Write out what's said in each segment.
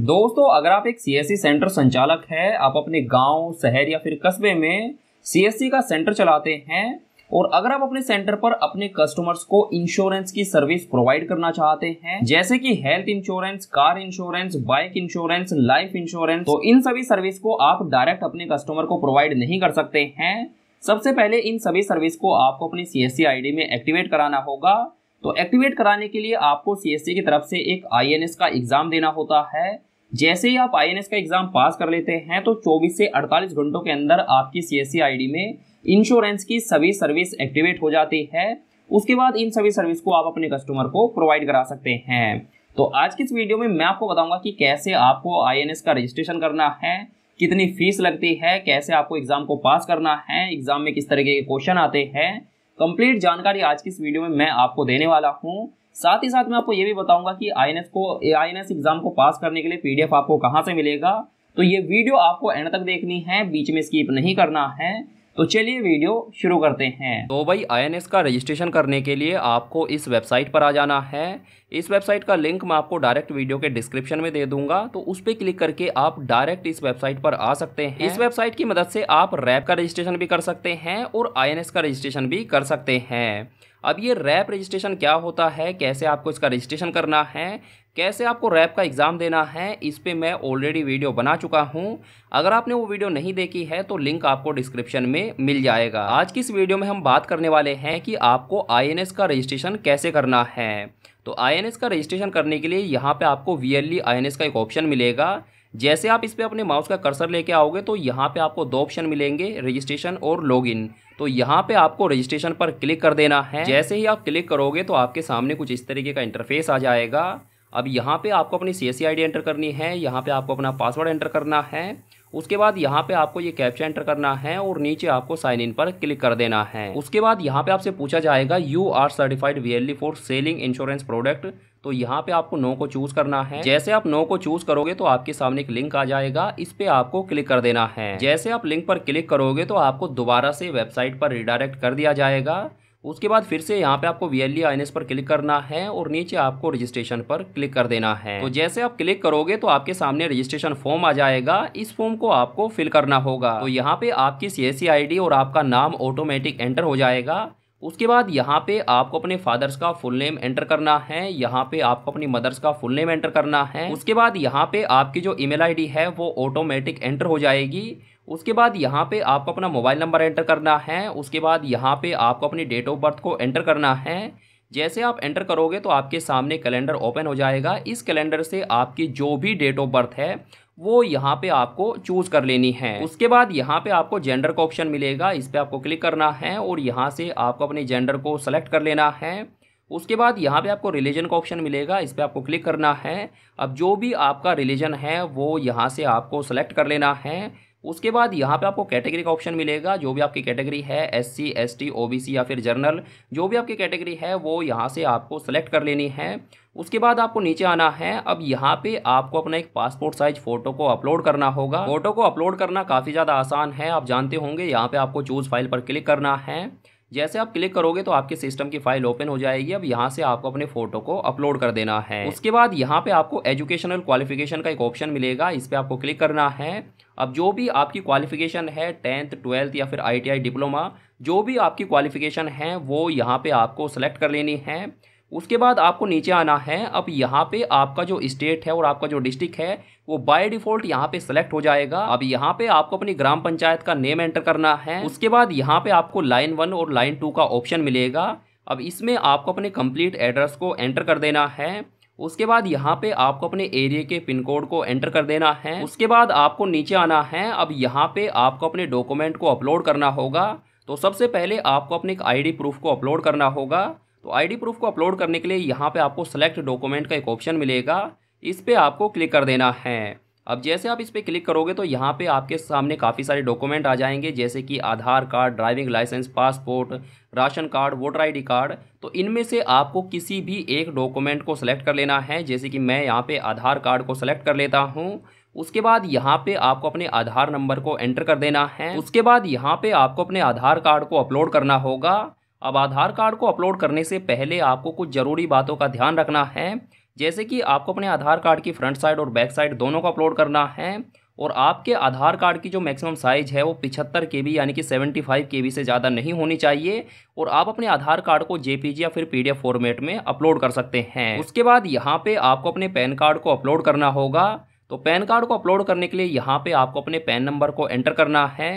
दोस्तों अगर आप एक सी सेंटर संचालक है आप अपने गांव शहर या फिर कस्बे में सी का सेंटर चलाते हैं और अगर आप अपने सेंटर पर अपने कस्टमर्स को इंश्योरेंस की सर्विस प्रोवाइड करना चाहते हैं जैसे कि health insurance car insurance bike insurance life insurance तो इन सभी सर्विस को आप डायरेक्ट अपने कस्टमर को प्रोवाइड नहीं कर सकते हैं सबसे पहले इन सभी सर्विस को आपको अपनी सी एस में एक्टिवेट कराना होगा तो एक्टिवेट कराने के लिए आपको सी की तरफ से एक आई का एग्ज़ाम देना होता है जैसे ही आप आई का एग्ज़ाम पास कर लेते हैं तो 24 से 48 घंटों के अंदर आपकी सी एस में इंश्योरेंस की सभी सर्विस एक्टिवेट हो जाती है उसके बाद इन सभी सर्विस को आप अपने कस्टमर को प्रोवाइड करा सकते हैं तो आज की इस वीडियो में मैं आपको बताऊंगा कि कैसे आपको आई का रजिस्ट्रेशन करना है कितनी फीस लगती है कैसे आपको एग्ज़ाम को पास करना है एग्ज़ाम में किस तरीके के क्वेश्चन आते हैं कंप्लीट जानकारी आज की इस वीडियो में मैं आपको देने वाला हूँ साथ ही साथ मैं आपको ये भी बताऊंगा कि आई को आई एग्जाम को पास करने के लिए पीडीएफ आपको कहाँ से मिलेगा तो ये वीडियो आपको एंड तक देखनी है बीच में स्कीप नहीं करना है तो चलिए वीडियो शुरू करते हैं तो भाई आई का रजिस्ट्रेशन करने के लिए आपको इस वेबसाइट पर आ जाना है इस वेबसाइट का लिंक मैं आपको डायरेक्ट वीडियो के डिस्क्रिप्शन में दे दूंगा तो उस पर क्लिक करके आप डायरेक्ट इस वेबसाइट पर आ सकते हैं इस वेबसाइट की मदद से आप रैप का रजिस्ट्रेशन भी कर सकते हैं और आई का रजिस्ट्रेशन भी कर सकते हैं अब ये रैप रजिस्ट्रेशन क्या होता है कैसे आपको इसका रजिस्ट्रेशन करना है कैसे आपको रैप का एग्ज़ाम देना है इस पर मैं ऑलरेडी वीडियो बना चुका हूँ अगर आपने वो वीडियो नहीं देखी है तो लिंक आपको डिस्क्रिप्शन में मिल जाएगा आज की इस वीडियो में हम बात करने वाले हैं कि आपको आई का रजिस्ट्रेशन कैसे करना है तो आई का रजिस्ट्रेशन करने के लिए यहाँ पर आपको वी एल का एक ऑप्शन मिलेगा जैसे आप इस पर अपने माउस का कर्सर लेके आओगे तो यहाँ पे आपको दो ऑप्शन मिलेंगे रजिस्ट्रेशन और लॉगिन तो यहाँ पे आपको रजिस्ट्रेशन पर क्लिक कर देना है जैसे ही आप क्लिक करोगे तो आपके सामने कुछ इस तरीके का इंटरफेस आ जाएगा अब यहाँ पे आपको अपनी सी एस e एंटर करनी है यहाँ पे आपको अपना पासवर्ड एंटर करना है उसके बाद यहाँ पे आपको ये कैप्चा एंटर करना है और नीचे आपको साइन इन पर क्लिक कर देना है उसके बाद यहाँ पे आपसे पूछा जाएगा you are certified we for selling insurance product तो यहाँ पे आपको नो को चूज करना है जैसे आप नो को चूज करोगे तो आपके सामने एक लिंक आ जाएगा इस पे आपको क्लिक कर देना है जैसे आप लिंक पर क्लिक करोगे तो आपको दोबारा से वेबसाइट पर रिडायरेक्ट कर दिया जाएगा उसके बाद फिर से यहाँ पे आपको वी एल आई पर क्लिक करना है और नीचे आपको रजिस्ट्रेशन पर क्लिक कर देना है तो जैसे आप क्लिक करोगे तो आपके सामने रजिस्ट्रेशन फॉर्म आ जाएगा इस फॉर्म को आपको फिल करना होगा तो यहाँ पे आपकी सी एस e और आपका नाम ऑटोमेटिक एंटर हो जाएगा उसके बाद यहाँ पे आपको अपने फादर्स का फुल नेम एंटर करना है यहाँ पे आपको अपनी मदर्स का फुल नेम एंटर करना है उसके बाद यहाँ पे आपकी जो ईमेल आईडी है वो ऑटोमेटिक एंटर हो जाएगी उसके बाद यहाँ पे आपको अपना मोबाइल नंबर एंटर करना है उसके बाद यहाँ पे आपको अपनी डेट ऑफ बर्थ को एंटर करना है जैसे आप एंटर करोगे तो आपके सामने कैलेंडर ओपन हो जाएगा इस कैलेंडर से आपकी जो भी डेट ऑफ बर्थ है वो यहाँ पे आपको चूज़ कर लेनी है उसके बाद यहाँ पे आपको जेंडर का ऑप्शन मिलेगा इस पर आपको क्लिक करना है और यहाँ से आपको अपने जेंडर को सेलेक्ट कर लेना है उसके बाद यहाँ पे आपको रिलीजन का ऑप्शन मिलेगा इस पर आपको क्लिक करना है अब जो भी आपका रिलीजन है वो यहाँ से आपको सेलेक्ट कर लेना है उसके बाद यहाँ पे आपको कैटेगरी का ऑप्शन मिलेगा जो भी आपकी कैटेगरी है S C S T O B C या फिर जर्नल जो भी आपकी कैटेगरी है वो यहाँ से आपको सेलेक्ट कर लेनी है उसके बाद आपको नीचे आना है अब यहाँ पे आपको अपना एक पासपोर्ट साइज फोटो को अपलोड करना होगा फोटो को अपलोड करना काफ़ी ज़्यादा आसान है आप जानते होंगे यहाँ पर आपको चूज़ फाइल पर क्लिक करना है जैसे आप क्लिक करोगे तो आपके सिस्टम की फाइल ओपन हो जाएगी अब यहाँ से आपको अपने फोटो को अपलोड कर देना है उसके बाद यहाँ पे आपको एजुकेशनल क्वालिफिकेशन का एक ऑप्शन मिलेगा इस पर आपको क्लिक करना है अब जो भी आपकी क्वालिफिकेशन है टेंथ ट्वेल्थ या फिर आई डिप्लोमा जो भी आपकी क्वालिफिकेशन है वो यहाँ पर आपको सेलेक्ट कर लेनी है उसके बाद आपको नीचे आना है अब यहाँ पे आपका जो स्टेट है और आपका जो डिस्ट्रिक्ट है वो बाय डिफॉल्ट यहाँ पे सेलेक्ट हो जाएगा अब यहाँ पे आपको अपनी ग्राम पंचायत का नेम एंटर करना है उसके बाद यहाँ पे आपको लाइन वन और लाइन टू का ऑप्शन मिलेगा अब इसमें आपको अपने कंप्लीट एड्रेस को एंटर कर देना है उसके बाद यहाँ पे आपको अपने एरिया के पिन कोड को एंटर कर देना है उसके बाद आपको नीचे आना है अब यहाँ पे आपको अपने डॉक्यूमेंट को अपलोड करना होगा तो सबसे पहले आपको अपने एक आईडी प्रूफ को अपलोड करना होगा तो आईडी प्रूफ को अपलोड करने के लिए यहाँ पे आपको सेलेक्ट डॉक्यूमेंट का एक ऑप्शन मिलेगा इस पर आपको क्लिक कर देना है अब जैसे आप इस पर क्लिक करोगे तो यहाँ पे आपके सामने काफ़ी सारे डॉक्यूमेंट आ जाएंगे जैसे कि Aadhaar card driving licence passport ration card voter ID card तो इनमें से आपको किसी भी एक डॉक्यूमेंट को सेलेक्ट कर लेना है जैसे कि मैं यहाँ पे आधार कार्ड को सिलेक्ट कर लेता हूँ उसके बाद यहाँ पे आपको अपने आधार नंबर को एंटर कर देना है उसके बाद यहाँ पे आपको अपने आधार कार्ड को अपलोड करना होगा अब आधार कार्ड को अपलोड करने से पहले आपको कुछ ज़रूरी बातों का ध्यान रखना है जैसे कि आपको अपने आधार कार्ड की फ्रंट साइड और बैक साइड दोनों को अपलोड करना है और आपके आधार कार्ड की जो मैक्सिमम साइज है वो पिछहत्तर के यानी कि फाइव के से ज़्यादा नहीं होनी चाहिए और आप अपने आधार कार्ड को जेपीजी या फिर पीडीएफ फॉर्मेट में अपलोड कर सकते हैं उसके बाद यहाँ पे आपको अपने पैन कार्ड को अपलोड करना होगा तो पैन कार्ड को अपलोड करने के लिए यहाँ पर आपको अपने पैन नंबर को एंटर करना है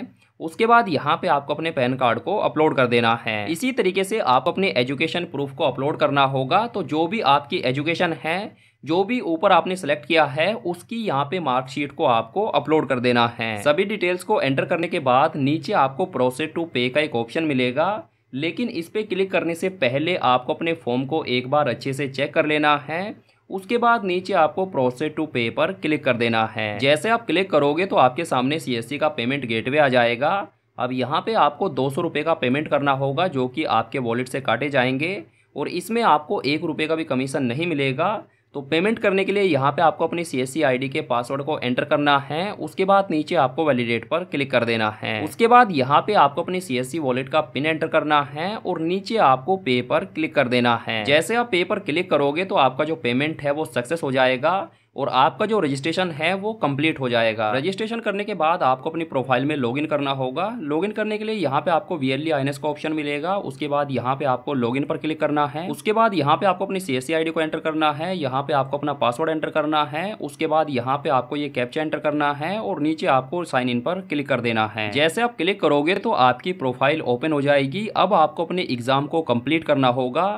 उसके बाद यहाँ पे आपको अपने पैन कार्ड को अपलोड कर देना है इसी तरीके से आप अपने एजुकेशन प्रूफ को अपलोड करना होगा तो जो भी आपकी एजुकेशन है जो भी ऊपर आपने सेलेक्ट किया है उसकी यहाँ पे मार्कशीट को आपको अपलोड कर देना है सभी डिटेल्स को एंटर करने के बाद नीचे आपको प्रोसेस टू पे का एक ऑप्शन मिलेगा लेकिन इस पर क्लिक करने से पहले आपको अपने फॉर्म को एक बार अच्छे से चेक कर लेना है उसके बाद नीचे आपको प्रोसेस टू पे पर क्लिक कर देना है जैसे आप क्लिक करोगे तो आपके सामने सी का पेमेंट गेटवे आ जाएगा अब यहाँ पे आपको दो सौ का पेमेंट करना होगा जो कि आपके वॉलेट से काटे जाएंगे और इसमें आपको एक रुपये का भी कमीशन नहीं मिलेगा तो पेमेंट करने के लिए यहाँ पे आपको अपनी सी एस के पासवर्ड को एंटर करना है उसके बाद नीचे आपको वैलिडेट पर क्लिक कर देना है उसके बाद यहाँ पे आपको अपनी सी वॉलेट का पिन एंटर करना है और नीचे आपको पे पर क्लिक कर देना है जैसे आप पे पर क्लिक करोगे तो आपका जो पेमेंट है वो सक्सेस हो जाएगा और आपका जो रजिस्ट्रेशन है वो कंप्लीट हो जाएगा रजिस्ट्रेशन करने के बाद आपको अपनी प्रोफाइल में लॉगिन करना होगा लॉगिन करने के लिए यहाँ पे आपको वीयरली आई का ऑप्शन मिलेगा उसके बाद यहाँ पे आपको लॉगिन पर क्लिक करना है उसके बाद यहाँ पे आपको अपनी सी एस को एंटर करना है यहाँ पे आपको अपना पासवर्ड एंटर करना है उसके बाद यहाँ पे आपको ये कैप्चा एंटर करना है और नीचे आपको साइन इन पर क्लिक कर देना है जैसे आप क्लिक करोगे तो आपकी प्रोफाइल ओपन हो जाएगी अब आपको अपने एग्जाम को कम्प्लीट करना होगा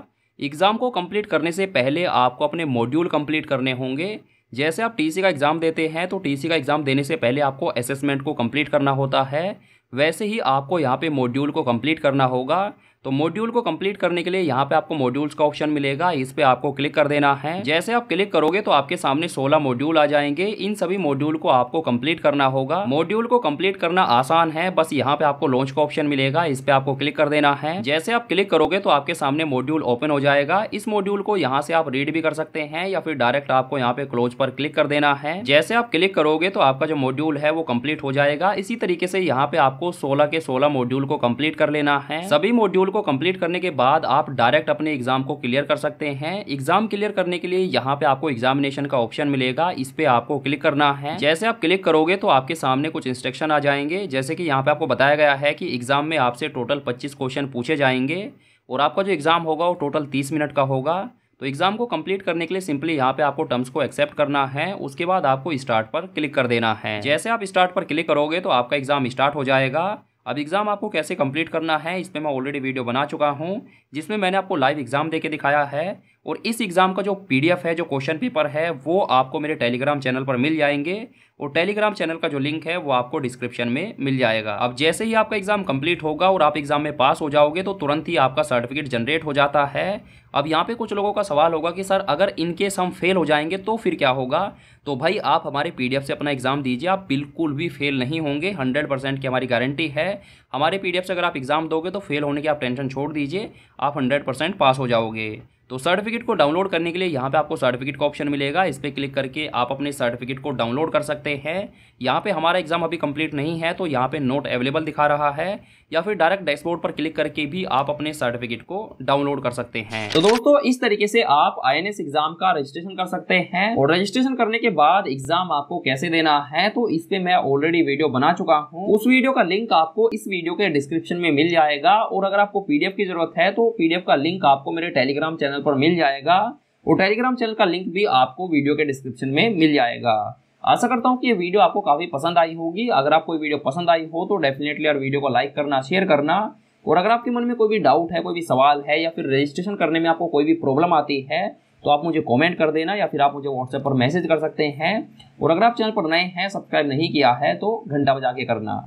एग्ज़ाम को कम्प्लीट करने से पहले आपको अपने मॉड्यूल कम्प्लीट करने होंगे जैसे आप टीसी का एग्ज़ाम देते हैं तो टीसी का एग्ज़ाम देने से पहले आपको असेसमेंट को कंप्लीट करना होता है वैसे ही आपको यहाँ पे मॉड्यूल को कंप्लीट करना होगा तो मॉड्यूल को कंप्लीट करने के लिए यहाँ पे आपको मॉड्यूल्स का ऑप्शन मिलेगा इस पे आपको क्लिक कर देना है जैसे आप क्लिक करोगे तो आपके सामने सोलह मॉड्यूल आ जाएंगे इन सभी मॉड्यूल को आपको कंप्लीट करना होगा मॉड्यूल को कंप्लीट करना आसान है बस यहाँ पे आपको लॉन्च का ऑप्शन मिलेगा इस पे आपको क्लिक कर देना है जैसे आप क्लिक करोगे तो आपके सामने मॉड्यूल ओपन हो जाएगा इस मॉड्यूल को यहाँ से आप रीड भी कर सकते हैं या फिर डायरेक्ट आपको यहाँ पे क्लोज पर क्लिक कर देना है जैसे आप क्लिक करोगे तो आपका जो मॉड्यूल है वो कम्प्लीट हो जाएगा इसी तरीके से यहाँ पे आपको सोलह के सोलह मॉड्यूल को कम्प्लीट कर लेना है सभी मॉड्यूल मॉड्यूल को कंप्लीट करने के बाद आप डायरेक्ट अपने एग्ज़ाम को क्लियर कर सकते हैं एग्ज़ाम क्लियर करने के लिए यहाँ पे आपको एग्जामिनेशन का ऑप्शन मिलेगा इस पर आपको क्लिक करना है जैसे आप क्लिक करोगे तो आपके सामने कुछ इंस्ट्रक्शन आ जाएंगे जैसे कि यहाँ पे आपको बताया गया है कि एग्ज़ाम में आपसे टोटल पच्चीस क्वेश्चन पूछे जाएंगे और आपका जो एग्ज़ाम होगा वो टोटल तीस मिनट का होगा तो एग्ज़ाम को कंप्लीट करने के लिए सिंपली यहाँ पे आपको टर्म्स को एक्सेप्ट करना है उसके बाद आपको स्टार्ट पर क्लिक कर देना है जैसे आप स्टार्ट पर क्लिक करोगे तो आपका एग्ज़ाम स्टार्ट हो जाएगा अब एग्ज़ाम आपको कैसे कंप्लीट करना है इस पर मैं ऑलरेडी वीडियो बना चुका हूँ जिसमें मैंने आपको लाइव एग्ज़ाम देके दिखाया है और इस एग्ज़ाम का जो पीडीएफ है जो क्वेश्चन पेपर है वो आपको मेरे टेलीग्राम चैनल पर मिल जाएंगे और टेलीग्राम चैनल का जो लिंक है वो आपको डिस्क्रिप्शन में मिल जाएगा अब जैसे ही आपका एग्ज़ाम कंप्लीट होगा और आप एग्ज़ाम में पास हो जाओगे तो तुरंत ही आपका सर्टिफिकेट जनरेट हो जाता है अब यहाँ पे कुछ लोगों का सवाल होगा कि सर अगर इनकेस हम फेल हो जाएंगे तो फिर क्या होगा तो भाई आप हमारे पी से अपना एग्ज़ाम दीजिए आप बिल्कुल भी फेल नहीं होंगे हंड्रेड परसेंट की हमारी गारंटी है हमारे पी से अगर आप एग्ज़ाम दोगे तो फेल होने की आप टेंशन छोड़ दीजिए आप हंड्रेड परसेंट पास हो जाओगे तो सर्टिफिकेट को डाउनलोड करने के लिए यहाँ पे आपको सर्टिफिकेट का ऑप्शन मिलेगा इस पर क्लिक करके आप अपने सर्टिफिकेट को डाउनलोड कर सकते हैं यहाँ पे हमारा एग्ज़ाम अभी कंप्लीट नहीं है तो यहाँ पे नोट अवेलेबल दिखा रहा है या फिर डायरेक्ट डैशबोर्ड पर क्लिक करके भी आप अपने सर्टिफिकेट को डाउनलोड कर सकते हैं तो दोस्तों इस तरीके से आप आई एग्जाम का रजिस्ट्रेशन कर सकते हैं और रजिस्ट्रेशन करने के बाद एग्जाम आपको कैसे देना है तो इस पे मैं ऑलरेडी वीडियो बना चुका हूँ उस वीडियो का लिंक आपको इस वीडियो के डिस्क्रिप्शन में मिल जाएगा और अगर आपको पीडीएफ की जरूरत है तो पीडीएफ का लिंक आपको मेरे टेलीग्राम चैनल पर मिल जाएगा और टेलीग्राम चैनल का लिंक भी आपको वीडियो के डिस्क्रिप्शन में मिल जाएगा आशा करता हूँ कि ये वीडियो आपको काफ़ी पसंद आई होगी अगर आपको ये वीडियो पसंद आई हो तो डेफिनेटली और वीडियो को लाइक करना शेयर करना और अगर आपके मन में कोई भी डाउट है कोई भी सवाल है या फिर रजिस्ट्रेशन करने में आपको कोई भी प्रॉब्लम आती है तो आप मुझे कमेंट कर देना या फिर आप मुझे व्हाट्सएप पर मैसेज कर सकते हैं और अगर आप चैनल पर नए हैं सब्सक्राइब नहीं किया है तो घंटा बजा के करना